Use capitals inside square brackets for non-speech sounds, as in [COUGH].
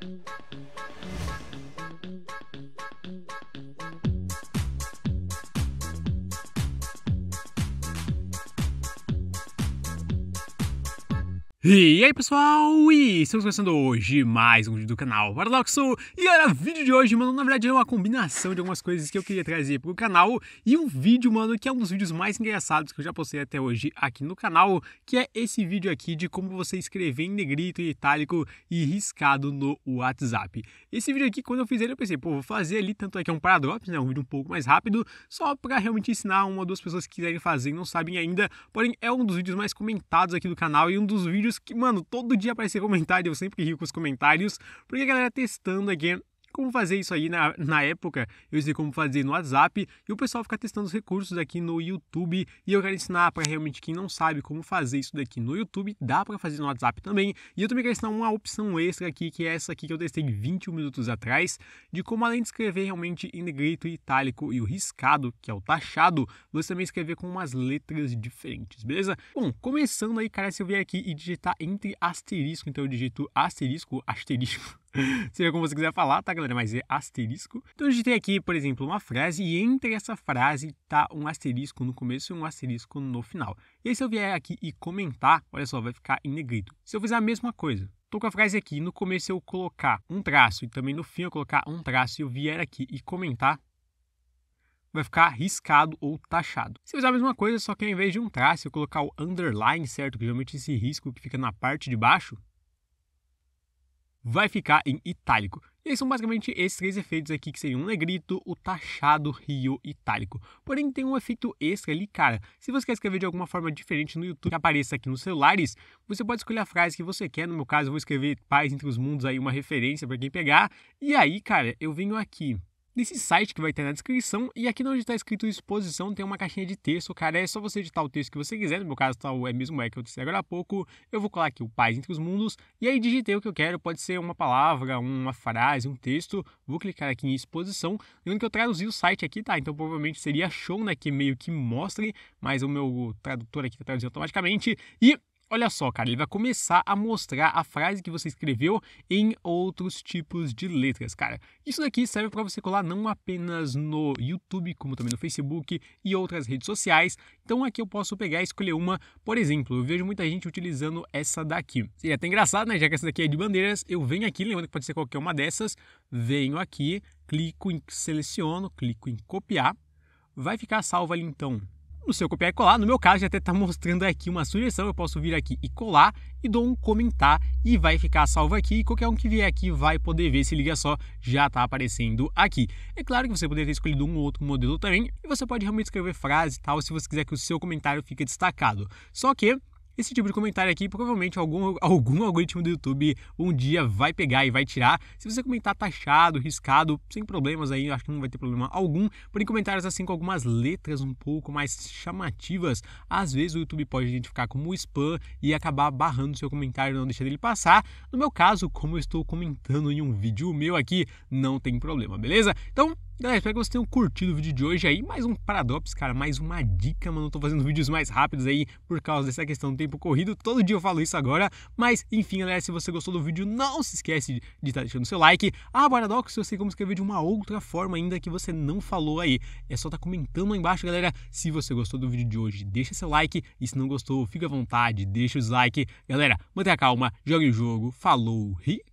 Mm-hmm. E aí pessoal, e estamos começando hoje mais um vídeo do canal Paradoxo E galera, vídeo de hoje, mano, na verdade é uma combinação de algumas coisas que eu queria trazer pro canal E um vídeo, mano, que é um dos vídeos mais engraçados que eu já postei até hoje aqui no canal Que é esse vídeo aqui de como você escrever em negrito, itálico e riscado no WhatsApp Esse vídeo aqui, quando eu fiz ele, eu pensei, pô, vou fazer ali, tanto é que é um paradoxo, né, um vídeo um pouco mais rápido Só pra realmente ensinar uma ou duas pessoas que quiserem fazer e não sabem ainda Porém, é um dos vídeos mais comentados aqui do canal e um dos vídeos que, mano, todo dia aparecer comentário, eu sempre rio com os comentários, porque a galera testando aqui como fazer isso aí na, na época, eu sei como fazer no WhatsApp e o pessoal fica testando os recursos aqui no YouTube e eu quero ensinar para realmente quem não sabe como fazer isso daqui no YouTube, dá para fazer no WhatsApp também. E eu também quero ensinar uma opção extra aqui, que é essa aqui que eu testei 21 minutos atrás, de como além de escrever realmente em negrito, itálico e o riscado, que é o taxado, você também escrever com umas letras diferentes, beleza? Bom, começando aí, cara, se eu vier aqui e digitar entre asterisco, então eu digito asterisco, asterisco, [LAUGHS] Seja como você quiser falar, tá, galera? Mas é asterisco. Então a gente tem aqui, por exemplo, uma frase e entre essa frase tá um asterisco no começo e um asterisco no final. E aí, se eu vier aqui e comentar, olha só, vai ficar em negrito. Se eu fizer a mesma coisa, Tô com a frase aqui, no começo eu colocar um traço e também no fim eu colocar um traço e eu vier aqui e comentar, vai ficar riscado ou taxado. Se eu fizer a mesma coisa, só que ao invés de um traço, eu colocar o underline, certo? Que geralmente é esse risco que fica na parte de baixo, vai ficar em itálico. E aí são basicamente esses três efeitos aqui, que seriam o negrito, o taxado e o itálico. Porém, tem um efeito extra ali, cara. Se você quer escrever de alguma forma diferente no YouTube que apareça aqui nos celulares, você pode escolher a frase que você quer. No meu caso, eu vou escrever Paz Entre os Mundos aí, uma referência para quem pegar. E aí, cara, eu venho aqui nesse site que vai ter na descrição. E aqui onde está escrito exposição tem uma caixinha de texto, cara. É só você editar o texto que você quiser. No meu caso, tá, é mesmo é que eu disse agora há pouco. Eu vou colar aqui o Paz Entre os Mundos. E aí digitei o que eu quero. Pode ser uma palavra, uma frase, um texto. Vou clicar aqui em exposição. Lembrando que eu traduzi o site aqui, tá? Então provavelmente seria show, né? Que meio que mostre. Mas o meu tradutor aqui tá traduzindo automaticamente. E Olha só, cara, ele vai começar a mostrar a frase que você escreveu em outros tipos de letras, cara. Isso daqui serve para você colar não apenas no YouTube, como também no Facebook e outras redes sociais. Então aqui eu posso pegar e escolher uma, por exemplo, eu vejo muita gente utilizando essa daqui. Seria até engraçado, né? Já que essa daqui é de bandeiras, eu venho aqui, lembrando que pode ser qualquer uma dessas, venho aqui, clico em seleciono, clico em copiar, vai ficar salvo, ali então no seu copiar e colar. No meu caso, já até está mostrando aqui uma sugestão. Eu posso vir aqui e colar e dou um comentar e vai ficar salvo aqui. E qualquer um que vier aqui vai poder ver. Se liga só, já está aparecendo aqui. É claro que você poderia ter escolhido um ou outro modelo também. E você pode realmente escrever frase e tal, se você quiser que o seu comentário fique destacado. Só que esse tipo de comentário aqui, provavelmente algum, algum algoritmo do YouTube um dia vai pegar e vai tirar. Se você comentar taxado, riscado, sem problemas aí, acho que não vai ter problema algum. Porém, comentários assim com algumas letras um pouco mais chamativas, às vezes o YouTube pode identificar como spam e acabar barrando seu comentário, não deixando ele passar. No meu caso, como eu estou comentando em um vídeo meu aqui, não tem problema, beleza? Então, Galera, espero que vocês tenham curtido o vídeo de hoje aí. Mais um paradoxo, cara, mais uma dica, mano. Eu tô fazendo vídeos mais rápidos aí por causa dessa questão do tempo corrido. Todo dia eu falo isso agora. Mas, enfim, galera, se você gostou do vídeo, não se esquece de estar tá deixando seu like. Ah, paradoxo, eu sei como escrever de uma outra forma ainda que você não falou aí. É só tá comentando lá embaixo, galera. Se você gostou do vídeo de hoje, deixa seu like. E se não gostou, fica à vontade, deixa o dislike. Galera, mantenha calma, jogue o jogo. Falou ri